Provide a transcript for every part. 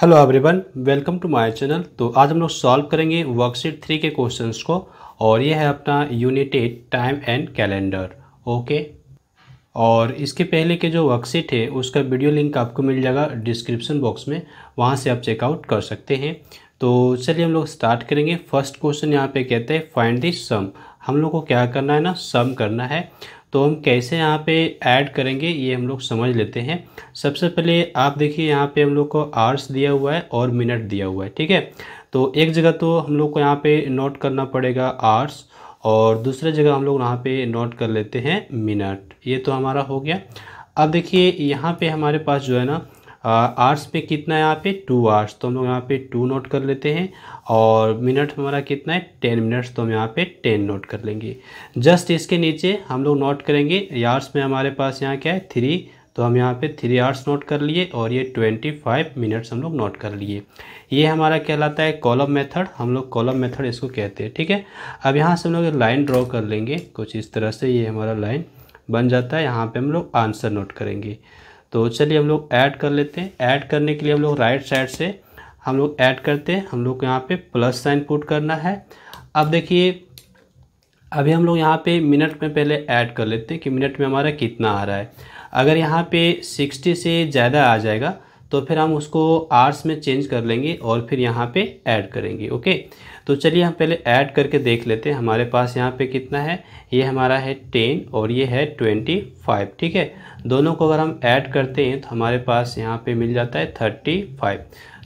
hello everyone welcome to my channel तो आज हम लोग सॉल्व करेंगे वर्कशीट थ्री के क्वेश्चंस को और ये है अपना united time and calendar okay और इसके पहले के जो वर्कशीट है उसका वीडियो लिंक आपको मिल जाएगा डिस्क्रिप्शन बॉक्स में वहाँ से आप चेकआउट कर सकते हैं तो चलिए हम लोग स्टार्ट करेंगे फर्स्ट क्वेश्चन यहाँ पर कहते हैं फाइंड दिस सम हम लोग को क्या करना है ना सम करना है तो हम कैसे यहाँ पे ऐड करेंगे ये हम लोग समझ लेते हैं सबसे पहले आप देखिए यहाँ पे हम लोग को आर्स दिया हुआ है और मिनट दिया हुआ है ठीक है तो एक जगह तो हम लोग को यहाँ पे नोट करना पड़ेगा आर्स और दूसरे जगह हम लोग यहाँ पे नोट कर लेते हैं मिनट ये तो हमारा हो गया अब देखिए यहाँ पे हमारे पास जो है ना आर्ट्स पे कितना है यहाँ पे टू आर्ट्स तो हम लोग यहाँ पे टू नोट कर लेते हैं और मिनट हमारा कितना है टेन मिनट्स तो हम यहाँ पे टेन नोट कर लेंगे जस्ट इसके नीचे हम लोग नोट करेंगे आवर्स में हमारे पास यहाँ क्या है थ्री तो हम यहाँ पे थ्री आवर्स नोट कर लिए और ये ट्वेंटी फाइव मिनट्स हम लोग नोट कर लिए ये हमारा कहलाता है कॉलम मेथड हम लोग कॉलम मेथड इसको कहते हैं ठीक है अब यहाँ से हम लोग लाइन ड्रॉ कर लेंगे कुछ इस तरह से ये हमारा लाइन बन जाता है यहाँ पे हम लोग आंसर नोट करेंगे तो चलिए हम लोग ऐड कर लेते हैं ऐड करने के लिए हम लोग राइट साइड से हम लोग ऐड करते हैं हम लोग को यहाँ पे प्लस साइन पुट करना है अब देखिए अभी हम लोग यहाँ पे मिनट में पहले ऐड कर लेते हैं कि मिनट में हमारा कितना आ रहा है अगर यहाँ पे 60 से ज़्यादा आ जाएगा तो फिर हम उसको आर्स में चेंज कर लेंगे और फिर यहाँ पे ऐड करेंगे ओके तो चलिए हम पहले ऐड करके देख लेते हैं हमारे पास यहाँ पे कितना है ये हमारा है टेन और ये है ट्वेंटी फाइव ठीक है दोनों को अगर हम ऐड करते हैं तो हमारे पास यहाँ पे मिल जाता है थर्टी फाइव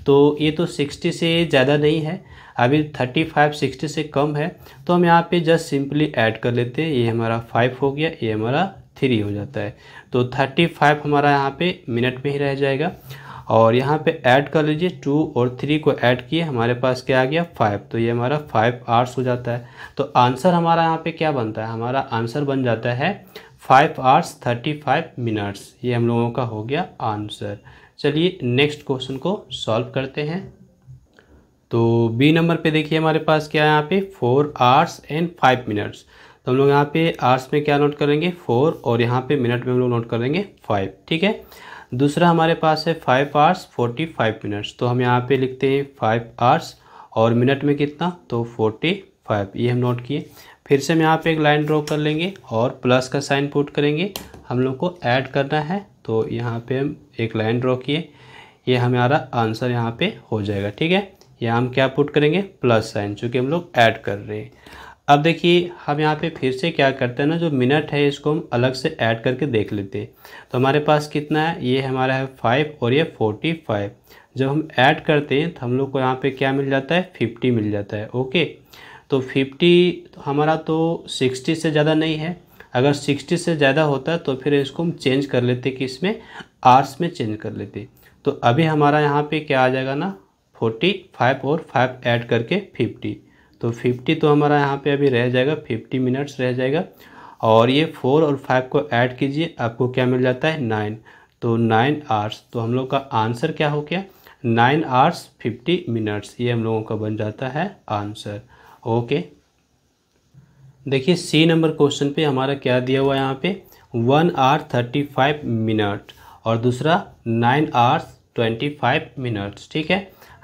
तो ये तो सिक्सटी से ज़्यादा नहीं है अभी थर्टी फाइव सिक्सटी से कम है तो हम यहाँ पर जस्ट सिंपली ऐड कर लेते हैं ये हमारा फाइव हो गया ये हमारा थ्री हो जाता है तो थर्टी फाइव हमारा यहाँ पर मिनट में ही रह जाएगा और यहाँ पे ऐड कर लीजिए टू और थ्री को ऐड किए हमारे पास क्या आ गया फाइव तो ये हमारा फाइव आर्ट्स हो जाता है तो आंसर हमारा यहाँ पे क्या बनता है हमारा आंसर बन जाता है five hours thirty five minutes ये हम लोगों का हो गया आंसर चलिए नेक्स्ट क्वेश्चन को सॉल्व करते हैं तो बी नंबर पे देखिए हमारे पास क्या है यहाँ पे four hours and five minutes तो हम लोग यहाँ पे आर्ट्स में क्या नोट करेंगे फोर और यहाँ पे मिनट में हम लोग नोट करेंगे फाइव ठीक है दूसरा हमारे पास है five hours forty five minutes तो हम यहाँ पे लिखते हैं फाइव आवर्स और मिनट में कितना तो फोर्टी फाइव ये हम नोट किए फिर से हम यहाँ पे एक लाइन ड्रॉ कर लेंगे और प्लस का साइन पुट करेंगे हम लोग को ऐड करना है तो यहाँ पे हम एक लाइन ड्रॉ किए ये हमारा आंसर यहाँ पे हो जाएगा ठीक है यहाँ हम क्या पुट करेंगे प्लस साइन चूँकि हम लोग ऐड कर रहे हैं अब देखिए हम यहाँ पे फिर से क्या करते हैं ना जो मिनट है इसको हम अलग से ऐड करके देख लेते हैं तो हमारे पास कितना है ये हमारा है फाइव और ये फोर्टी फाइव जब हम ऐड करते हैं तो हम लोग को यहाँ पे क्या मिल जाता है फिफ्टी मिल जाता है ओके तो फिफ्टी हमारा तो सिक्सटी से ज़्यादा नहीं है अगर सिक्सटी से ज़्यादा होता तो फिर इसको हम चेंज कर लेते कि इसमें आर्ट्स में चेंज कर लेते तो अभी हमारा यहाँ पर क्या आ जाएगा ना फोर्टी फाइव और फाइव ऐड करके फिफ्टी तो फिफ्टी तो हमारा यहाँ पे अभी रह जाएगा फिफ्टी मिनट्स रह जाएगा और ये फोर और फाइव को ऐड कीजिए आपको क्या मिल जाता है नाइन तो नाइन आवर्स तो हम लोग का आंसर क्या हो गया नाइन आवर्स फिफ्टी मिनट्स ये हम लोगों का बन जाता है आंसर ओके देखिए सी नंबर क्वेश्चन पे हमारा क्या दिया हुआ है यहाँ पे one hour thirty five minute और दूसरा nine hours twenty five minutes ठीक है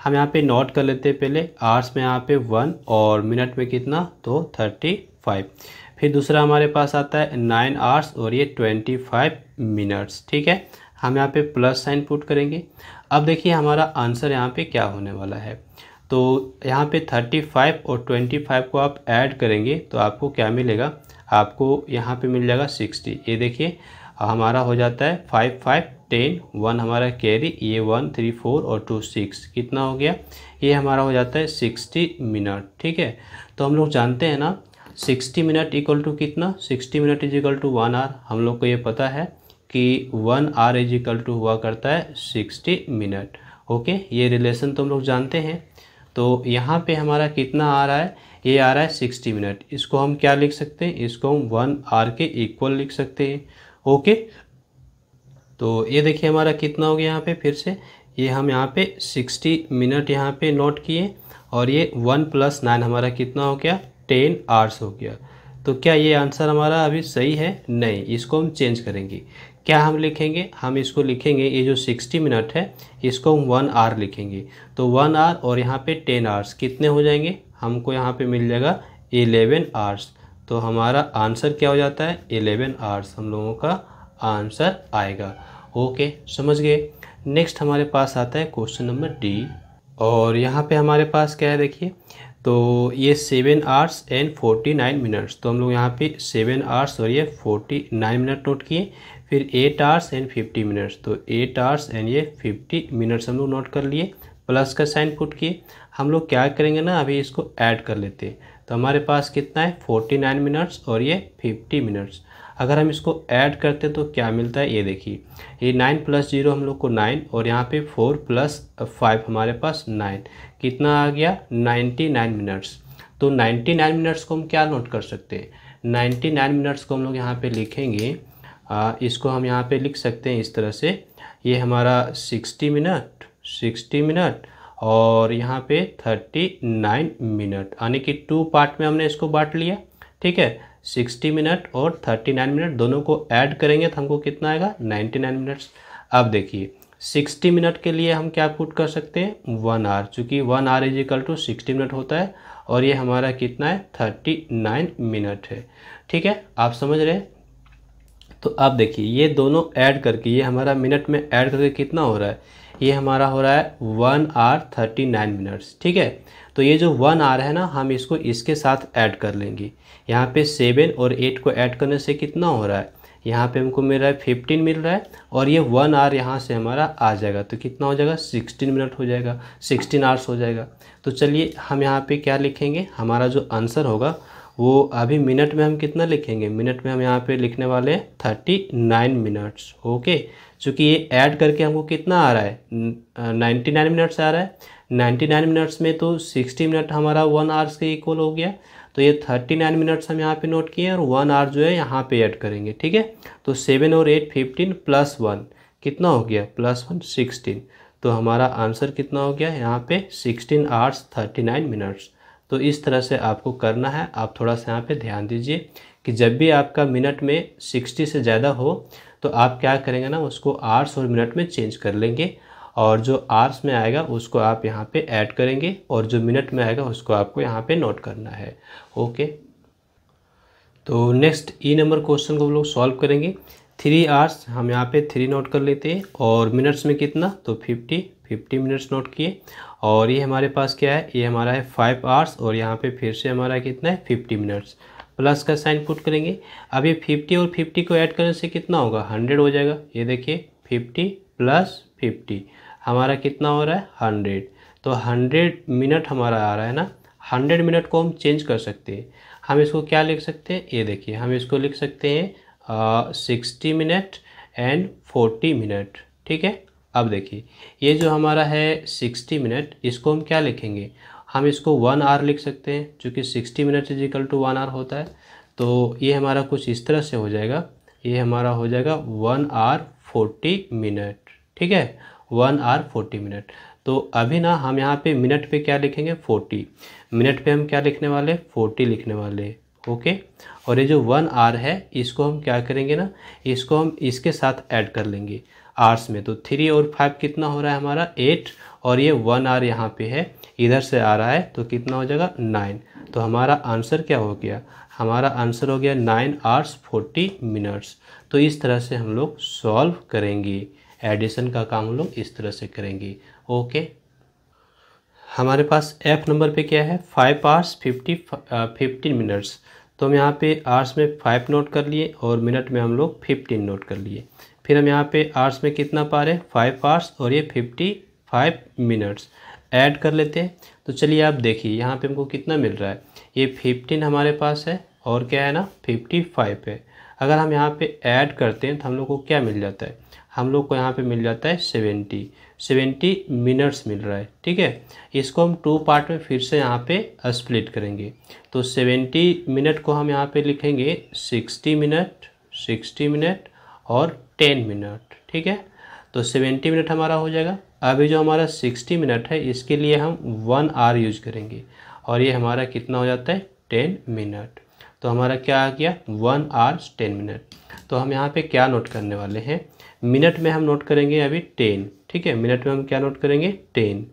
हम यहाँ पे नोट कर लेते हैं पहले आर्ट्स में यहाँ पे वन और मिनट में कितना तो थर्टी फाइव फिर दूसरा हमारे पास आता है नाइन आर्ट्स और ये ट्वेंटी फाइव मिनट्स ठीक है हम यहाँ पे प्लस साइन पुट करेंगे अब देखिए हमारा आंसर यहाँ पे क्या होने वाला है तो यहाँ पे फाइव और ट्वेंटी फाइव को आप ऐड करेंगे तो आपको क्या मिलेगा आपको यहाँ पे मिल जाएगा सिक्सटी ये देखिए हमारा हो जाता है फाइव फाइव टेन वन हमारा कैरी ये वन थ्री फोर और टू सिक्स कितना हो गया ये हमारा हो जाता है सिक्सटी मिनट ठीक है तो हम लोग जानते हैं ना सिक्सटी मिनट इक्वल टू कितना sixty minute is equal to one hour हम लोग को ये पता है कि one hour is equal to हुआ करता है सिक्सटी मिनट ओके ये रिलेशन तो हम लोग जानते हैं तो यहाँ पे हमारा कितना आ रहा है ये आ रहा है सिक्सटी मिनट इसको हम क्या लिख सकते हैं इसको हम वन आर के इक्वल लिख सकते हैं ओके तो ये देखिए हमारा कितना हो गया यहाँ पे फिर से ये हम यहाँ पे 60 मिनट यहाँ पे नोट किए और ये वन प्लस नाइन हमारा कितना हो गया टेन आवर्स हो गया तो क्या ये आंसर हमारा अभी सही है नहीं इसको हम चेंज करेंगे क्या हम लिखेंगे हम इसको लिखेंगे ये जो 60 मिनट है इसको हम वन आर लिखेंगे तो वन आर और यहाँ पे टेन आवर्स कितने हो जाएंगे हमको यहाँ पे मिल जाएगा एलेवन आवर्स तो हमारा आंसर क्या हो जाता है एलेवन आवर्स हम लोगों का आंसर आएगा ओके समझ गए नेक्स्ट हमारे पास आता है क्वेश्चन नंबर डी और यहाँ पे हमारे पास क्या है देखिए तो ये seven hours and forty nine minutes तो हम लोग यहाँ पे सेवन आवर्स और ये फोर्टी नाइन मिनट नोट किए फिर eight hours and fifty minutes तो एट आवर्स एंड ये फिफ्टी मिनट्स हम लोग नोट कर लिए प्लस का साइन पुट किए हम लोग क्या करेंगे ना अभी इसको ऐड कर लेते हैं तो हमारे पास कितना है फोर्टी नाइन मिनट्स और ये फिफ्टी मिनट्स अगर हम इसको ऐड करते हैं तो क्या मिलता है ये देखिए ये नाइन प्लस जीरो हम लोग को नाइन और यहाँ पे फोर प्लस फाइव हमारे पास नाइन कितना आ गया नाइन्टी नाइन मिनट्स तो नाइन्टी नाइन मिनट्स को हम क्या नोट कर सकते हैं नाइन्टी नाइन मिनट्स को हम लोग यहाँ पर लिखेंगे आ, इसको हम यहाँ पर लिख सकते हैं इस तरह से ये हमारा सिक्सटी मिनट सिक्सटी मिनट और यहाँ पे थर्टी नाइन मिनट यानी कि टू पार्ट में हमने इसको बांट लिया ठीक है सिक्सटी मिनट और थर्टी नाइन मिनट दोनों को ऐड करेंगे तो हमको कितना आएगा नाइन्टी नाइन मिनट्स अब देखिए सिक्सटी मिनट के लिए हम क्या पुट कर सकते हैं वन आर चूँकि one hour is equal to sixty minute होता है और ये हमारा कितना है थर्टी नाइन मिनट है ठीक है आप समझ रहे हैं तो अब देखिए ये दोनों ऐड करके ये हमारा मिनट में ऐड करके कितना हो रहा है ये हमारा हो रहा है one hour thirty nine minutes ठीक है तो ये जो वन आ रहा है ना हम इसको इसके साथ ऐड कर लेंगे यहाँ पे सेवन और एट को ऐड करने से कितना हो रहा है यहाँ पे हमको मिल रहा है फिफ्टीन मिल रहा है और ये वन आर यहाँ से हमारा आ जाएगा तो कितना हो जाएगा सिक्सटीन मिनट हो जाएगा सिक्सटीन आवर्स हो जाएगा तो चलिए हम यहाँ पे क्या लिखेंगे हमारा जो आंसर होगा वो अभी मिनट में हम कितना लिखेंगे मिनट में हम यहाँ पे लिखने वाले हैं थर्टी नाइन मिनट्स ओके चूँकि ये ऐड करके हमको कितना आ रहा है नाइन्टी नाइन मिनट्स आ रहा है नाइन्टी नाइन मिनट्स में तो सिक्सटी मिनट हमारा वन आवर्स के इक्वल हो गया तो ये थर्टी नाइन मिनट्स हम यहाँ पे नोट किए और वन आवर जो है यहाँ पे ऐड करेंगे ठीक है तो सेवन और एट फिफ्टीन प्लस वन कितना हो गया प्लस वन सिक्सटीन तो हमारा आंसर कितना हो गया यहाँ पे sixteen hours thirty nine minutes तो इस तरह से आपको करना है आप थोड़ा सा यहाँ पे ध्यान दीजिए कि जब भी आपका मिनट में सिक्सटी से ज़्यादा हो तो आप क्या करेंगे ना उसको आर्स और मिनट में चेंज कर लेंगे और जो आर्स में आएगा उसको आप यहाँ पे ऐड करेंगे और जो मिनट में आएगा उसको आपको यहाँ पे नोट करना है ओके तो नेक्स्ट ई नंबर क्वेश्चन को हम लोग सॉल्व करेंगे थ्री आर्स हम यहाँ पे थ्री नोट कर लेते हैं और मिनट्स में कितना तो फिफ्टी फिफ्टी मिनट्स नोट किए और ये हमारे पास क्या है ये हमारा है फाइव आर्स और यहाँ पर फिर से हमारा कितना है फिफ्टी मिनट्स प्लस का साइन पुट करेंगे अब ये फिफ्टी और फिफ्टी को ऐड करने से कितना होगा हंड्रेड हो जाएगा ये देखिए फिफ्टी प्लस फिफ्टी हमारा कितना हो रहा है हंड्रेड तो हंड्रेड मिनट हमारा आ रहा है ना हंड्रेड मिनट को हम चेंज कर सकते हैं हम इसको क्या लिख सकते हैं ये देखिए हम इसको लिख सकते हैं sixty minute and forty minute ठीक है अब देखिए ये जो हमारा है सिक्सटी मिनट इसको हम क्या लिखेंगे हम इसको वन आवर लिख सकते हैं चूँकि sixty minute is equal to one hour होता है तो ये हमारा कुछ इस तरह से हो जाएगा ये हमारा हो जाएगा वन आर फोर्टी मिनट ठीक है वन आर फोर्टी मिनट तो अभी ना हम यहाँ पे मिनट पे क्या लिखेंगे फोर्टी मिनट पे हम क्या लिखने वाले फोर्टी लिखने वाले ओके और ये जो वन आर है इसको हम क्या करेंगे ना इसको हम इसके साथ ऐड कर लेंगे आर्स में तो थ्री और फाइव कितना हो रहा है हमारा एट और ये वन आर यहाँ पे है इधर से आ रहा है तो कितना हो जाएगा नाइन तो हमारा आंसर क्या हो गया हमारा आंसर हो गया नाइन आर्स फोर्टी मिनट्स तो इस तरह से हम लोग सॉल्व करेंगे एडिशन का काम हम लोग इस तरह से करेंगे ओके हमारे पास एफ नंबर पे क्या है five hours fifty fifteen minutes तो हम यहाँ पे आवर्स में फाइव नोट कर लिए और मिनट में हम लोग फिफ्टीन नोट कर लिए फिर हम यहाँ पे आवर्स में कितना पा रहे हैं फाइव आवर्स और ये फिफ्टी फाइव मिनट्स ऐड कर लेते हैं तो चलिए आप देखिए यहाँ पे हमको कितना मिल रहा है ये फिफ्टीन हमारे पास है और क्या है ना फिफ्टी फाइव है अगर हम यहाँ पर ऐड करते हैं तो हम लोग को क्या मिल जाता है हम लोग को यहाँ पे मिल जाता है सेवेंटी सेवेंटी मिनट्स मिल रहा है ठीक है इसको हम टू पार्ट में फिर से यहाँ पे स्प्लिट करेंगे तो सेवेंटी मिनट को हम यहाँ पे लिखेंगे सिक्सटी मिनट सिक्सटी मिनट और टेन मिनट ठीक है तो सेवेंटी मिनट हमारा हो जाएगा अभी जो हमारा सिक्सटी मिनट है इसके लिए हम वन आर यूज करेंगे और ये हमारा कितना हो जाता है टेन मिनट तो हमारा क्या आ गया वन आर टेन मिनट तो हम यहाँ पे क्या नोट करने वाले हैं मिनट में हम नोट करेंगे अभी टेन ठीक है मिनट में हम क्या नोट करेंगे टेन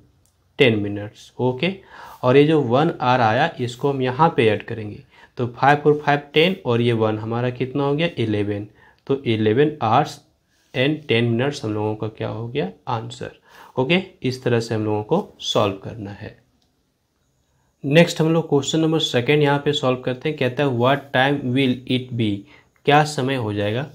टेन मिनट्स ओके और ये जो वन आर आया इसको हम यहाँ पे ऐड करेंगे तो फाइव फोर फाइव टेन और ये वन हमारा कितना हो गया इलेवन तो eleven hours and ten minutes हम लोगों का क्या हो गया आंसर ओके इस तरह से हम लोगों को सॉल्व करना है नेक्स्ट हम लोग क्वेश्चन नंबर सेकेंड यहाँ पे सॉल्व करते हैं कहता है what time will it be क्या समय हो जाएगा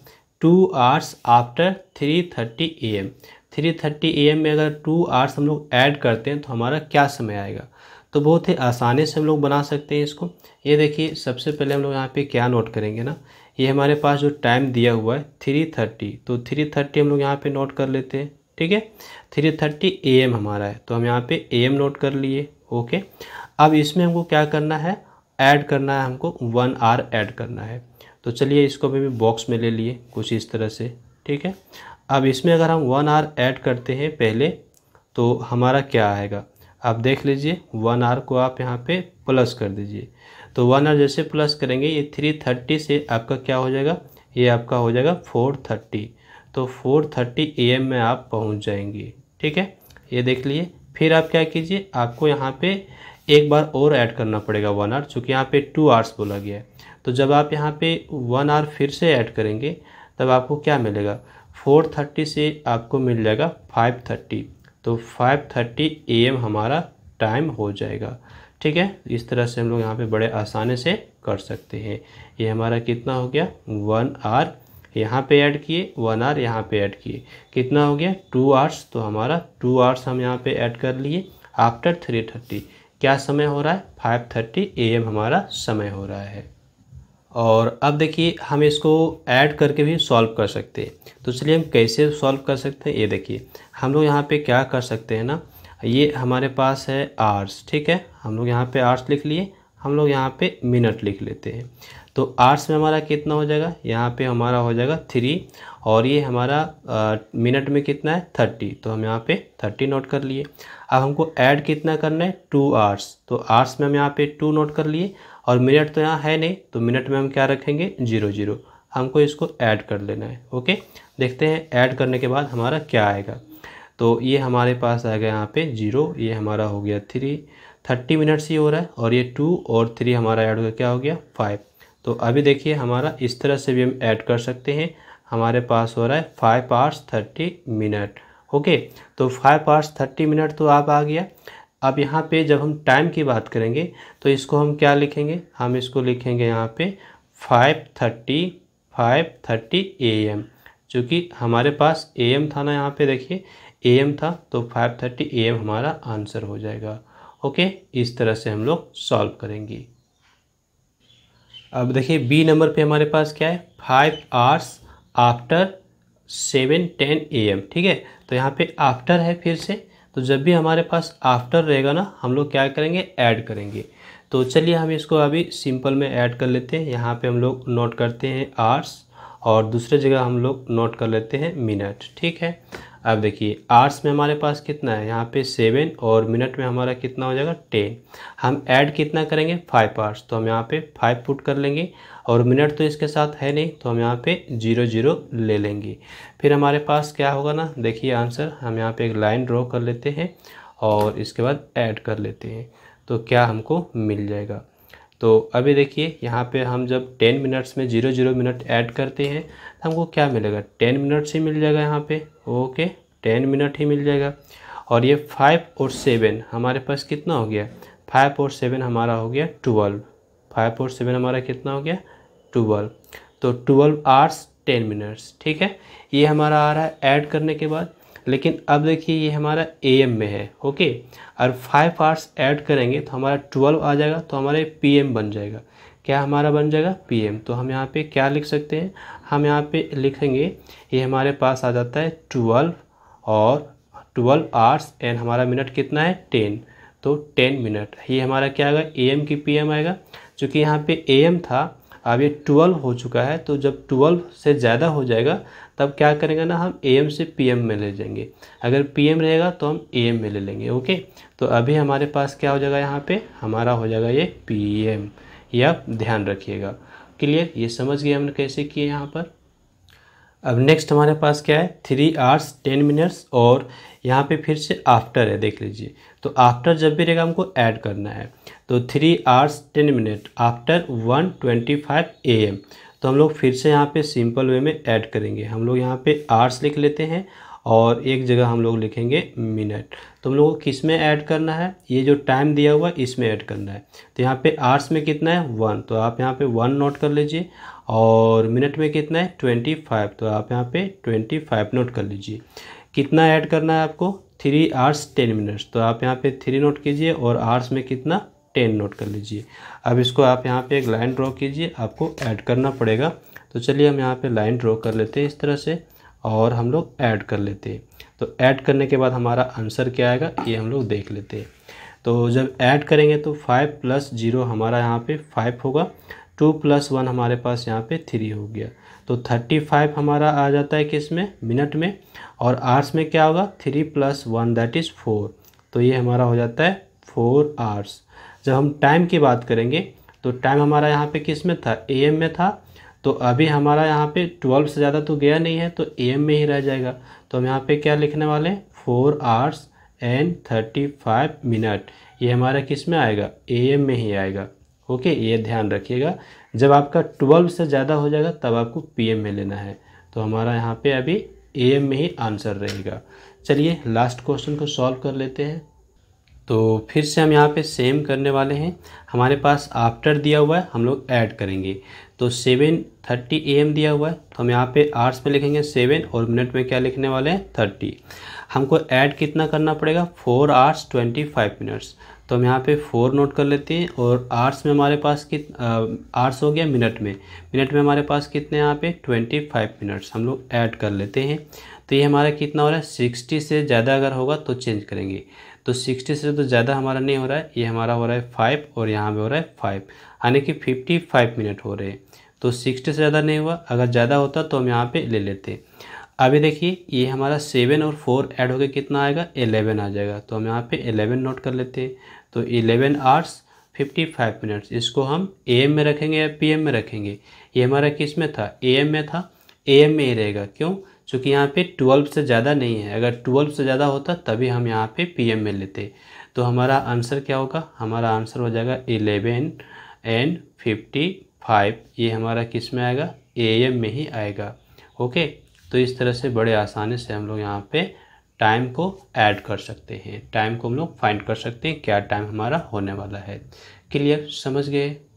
two hours after three thirty A M three thirty A M में अगर टू आवर्स हम लोग ऐड करते हैं तो हमारा क्या समय आएगा तो बहुत ही आसानी से हम लोग बना सकते हैं इसको ये देखिए सबसे पहले हम लोग यहाँ पे क्या नोट करेंगे ना ये हमारे पास जो टाइम दिया हुआ है थ्री थर्टी तो थ्री थर्टी हम लोग यहाँ पे नोट कर लेते हैं ठीक है थ्री थर्टी ए एम हमारा है तो हम यहाँ पे ए एम नोट कर लिए ओके अब इसमें हमको क्या करना है ऐड करना है हमको वन आर ऐड करना है तो चलिए इसको भी बॉक्स में ले लिए कुछ इस तरह से ठीक है अब इसमें अगर हम वन आर ऐड करते हैं पहले तो हमारा क्या आएगा आप देख लीजिए वन आर को आप यहाँ पे प्लस कर दीजिए तो वन आर जैसे प्लस करेंगे ये थ्री थर्टी से आपका क्या हो जाएगा ये आपका हो जाएगा फोर थर्टी तो फोर थर्टी ए एम में आप पहुँच जाएंगे ठीक है ये देख लीजिए फिर आप क्या कीजिए आपको यहाँ पर एक बार और ऐड करना पड़ेगा वन आर चूँकि यहाँ पर टू आवर्स बोला गया है तो जब आप यहाँ पे वन आर फिर से ऐड करेंगे तब आपको क्या मिलेगा फोर थर्टी से आपको मिल जाएगा फाइव थर्टी तो फाइव थर्टी ए एम हमारा टाइम हो जाएगा ठीक है इस तरह से हम लोग यहाँ पे बड़े आसानी से कर सकते हैं ये हमारा कितना हो गया वन आर यहाँ पे ऐड किए वन आर यहाँ पे ऐड किए कितना हो गया टू आर्स तो हमारा टू आवर्स हम यहाँ पे ऐड कर लिए आफ्टर थ्री थर्टी क्या समय हो रहा है फाइव थर्टी ए एम हमारा समय हो रहा है और अब देखिए हम इसको ऐड करके भी सॉल्व कर सकते हैं तो चलिए हम कैसे सॉल्व कर सकते हैं ये देखिए हम लोग यहाँ पे क्या कर सकते हैं ना ये हमारे पास है आर्स ठीक है हम लोग यहाँ पे आर्स लिख लिए हम लोग यहाँ पे मिनट लिख लेते हैं तो आर्ट्स में हमारा कितना हो जाएगा यहाँ पे हमारा हो जाएगा थ्री और ये हमारा मिनट में कितना है थर्टी तो हम यहाँ पे थर्टी नोट कर लिए अब हमको ऐड कितना करना है टू आवर्स तो आर्स में हम यहाँ पे टू नोट कर लिए और मिनट तो यहाँ है नहीं तो मिनट में हम क्या रखेंगे जीरो जीरो हमको इसको ऐड कर लेना है ओके देखते हैं ऐड करने के बाद हमारा क्या आएगा तो ये हमारे पास आएगा यहाँ पे जीरो ये हमारा हो गया थ्री थर्टी मिनट्स ही हो रहा है और ये टू और थ्री हमारा ऐड हो क्या हो गया फाइव तो अभी देखिए हमारा इस तरह से भी हम ऐड कर सकते हैं हमारे पास हो रहा है five hours thirty minute okay तो फाइव आवर्स थर्टी मिनट तो आप आ गया अब यहाँ पे जब हम टाइम की बात करेंगे तो इसको हम क्या लिखेंगे हम इसको लिखेंगे यहाँ पे five thirty five thirty A M चूँकि हमारे पास ए एम था ना यहाँ पे देखिए ए एम था तो फाइव थर्टी ए एम हमारा आंसर हो जाएगा ओके इस तरह से हम लोग सॉल्व करेंगे अब देखिए बी नंबर पे हमारे पास क्या है five hours after seven ten A M ठीक है तो यहाँ पे आफ्टर है फिर से तो जब भी हमारे पास आफ्टर रहेगा ना हम लोग क्या करेंगे ऐड करेंगे तो चलिए हम इसको अभी सिंपल में ऐड कर लेते हैं यहाँ पे हम लोग नोट करते हैं आर्स और दूसरे जगह हम लोग नोट कर लेते हैं मिनट ठीक है अब देखिए आर्ट्स में हमारे पास कितना है यहाँ पे सेवन और मिनट में हमारा कितना हो जाएगा टेन हम ऐड कितना करेंगे फाइव आवर्स तो हम यहाँ पे फाइव पुट कर लेंगे और मिनट तो इसके साथ है नहीं तो हम यहाँ पे जीरो जीरो ले लेंगे फिर हमारे पास क्या होगा ना देखिए आंसर हम यहाँ पे एक लाइन ड्रॉ कर लेते हैं और इसके बाद ऐड कर लेते हैं तो क्या हमको मिल जाएगा तो अभी देखिए यहाँ पे हम जब टेन मिनट्स में जीरो जीरो मिनट ऐड करते हैं तो हमको क्या मिलेगा टेन मिनट्स ही मिल जाएगा यहाँ पे ओके टेन मिनट ही मिल जाएगा और ये फाइव और सेवन हमारे पास कितना हो गया फाइव और सेवन हमारा हो गया ट्वेल्व फाइव और सेवन हमारा कितना हो गया ट्वेल्व तो ट्वेल्व आवर्स टेन मिनट्स ठीक है ये हमारा आ रहा है ऐड करने के बाद लेकिन अब देखिए ये हमारा ए एम में है ओके और फाइव आवर्स ऐड करेंगे तो हमारा ट्वेल्व आ जाएगा तो हमारे पी एम बन जाएगा क्या हमारा बन जाएगा पी एम तो हम यहाँ पे क्या लिख सकते हैं हम यहाँ पे लिखेंगे ये हमारे पास आ जाता है ट्वेल्व और ट्वेल्व आर्स एंड हमारा मिनट कितना है टेन तो टेन मिनट ये हमारा क्या आएगा ए एम की पी एम आएगा चूँकि यहाँ पे ए एम था अब ये ट्वेल्व हो चुका है तो जब ट्वेल्व से ज़्यादा हो जाएगा तब क्या करेंगे ना हम ए से पी में ले जाएंगे अगर पी रहेगा तो हम ए में ले लेंगे ओके तो अभी हमारे पास क्या हो जाएगा यहाँ पर हमारा हो जाएगा ये पी एम ये आप ध्यान रखिएगा क्लियर ये समझ गए हमने कैसे किए यहाँ पर अब नेक्स्ट हमारे पास क्या है थ्री आवर्स टेन मिनट्स और यहाँ पे फिर से आफ्टर है देख लीजिए तो आफ्टर जब भी रहेगा हमको ऐड करना है तो three hours ten minute after one twenty five A M तो हम लोग फिर से यहाँ पे सिंपल वे में ऐड करेंगे हम लोग यहाँ पे आर्स लिख लेते हैं और एक जगह हम लोग लिखेंगे मिनट तो हम लोग को किस में ऐड करना है ये जो टाइम दिया हुआ है इसमें ऐड करना है तो यहाँ पे आर्स में कितना है वन तो आप यहाँ पे वन नोट कर लीजिए और मिनट में कितना है ट्वेंटी फाइव तो आप यहाँ पे ट्वेंटी फाइव नोट कर लीजिए कितना ऐड करना है आपको थ्री आर्स टेन मिनट्स तो आप यहाँ पे थ्री नोट कीजिए और आर्स में कितना टेन नोट कर लीजिए अब इसको आप यहाँ पे एक लाइन ड्रॉ कीजिए आपको ऐड करना पड़ेगा तो चलिए हम यहाँ पे लाइन ड्रॉ कर लेते हैं इस तरह से और हम लोग ऐड कर लेते हैं तो ऐड करने के बाद हमारा आंसर क्या आएगा ये हम लोग देख लेते हैं तो जब ऐड करेंगे तो फाइव प्लस जीरो हमारा यहाँ पे फाइव होगा टू प्लस वन हमारे पास यहाँ पे थ्री हो गया तो थर्टी फाइव हमारा आ जाता है किस में मिनट में और आर्स में क्या होगा three plus one that is four तो ये हमारा हो जाता है फोर आर्स जब हम टाइम की बात करेंगे तो टाइम हमारा यहाँ पे किस में था ए में था तो अभी हमारा यहाँ पे ट्वेल्व से ज़्यादा तो गया नहीं है तो ए में ही रह जाएगा तो हम यहाँ पे क्या लिखने वाले हैं four hours and thirty five minute ये हमारा किस में आएगा ए में ही आएगा ओके ये ध्यान रखिएगा जब आपका ट्वेल्व से ज़्यादा हो जाएगा तब आपको पी में लेना है तो हमारा यहाँ पर अभी ए में ही आंसर रहेगा चलिए लास्ट क्वेश्चन को सॉल्व कर लेते हैं तो फिर से हम यहाँ पे सेम करने वाले हैं हमारे पास आफ्टर दिया हुआ है हम लोग ऐड करेंगे तो सेवन थर्टी ए एम दिया हुआ है तो हम यहाँ पे आर्ट्स में लिखेंगे सेवन और मिनट में क्या लिखने वाले हैं थर्टी हमको ऐड कितना करना पड़ेगा four hours twenty five minutes तो हम यहाँ पे फोर नोट कर लेते हैं और आर्ट्स में हमारे पास कित आर्ट्स हो गया मिनट में मिनट में हमारे पास कितने यहाँ पे ट्वेंटी फाइव मिनट्स हम लोग ऐड कर लेते हैं तो ये हमारा कितना हो रहा है सिक्सटी से ज़्यादा अगर होगा तो चेंज करेंगे तो सिक्सटी से तो ज़्यादा हमारा नहीं हो रहा है ये हमारा हो रहा है फाइव और यहाँ पे हो रहा है फाइव यानी कि फिफ्टी फाइव मिनट हो रहे हैं तो सिक्सटी से ज़्यादा नहीं हुआ अगर ज़्यादा होता तो हम यहाँ पे ले लेते अभी देखिए ये हमारा सेवन और फोर ऐड होकर कितना आएगा एलेवन आ जाएगा तो हम यहाँ पे एलेवन नोट कर लेते हैं तो eleven hours fifty five minutes इसको हम ए में रखेंगे या पी में रखेंगे ये हमारा किस में था ए में था ए में ही रहेगा क्यों चूँकि यहाँ पे 12 से ज़्यादा नहीं है अगर 12 से ज़्यादा होता तभी हम यहाँ पे पीएम में लेते तो हमारा आंसर क्या होगा हमारा आंसर हो जाएगा 11 एंड 55 ये हमारा किस में आएगा एएम में ही आएगा ओके तो इस तरह से बड़े आसानी से हम लोग यहाँ पे टाइम को ऐड कर सकते हैं टाइम को हम लोग फाइंड कर सकते हैं क्या टाइम हमारा होने वाला है क्लियर समझ गए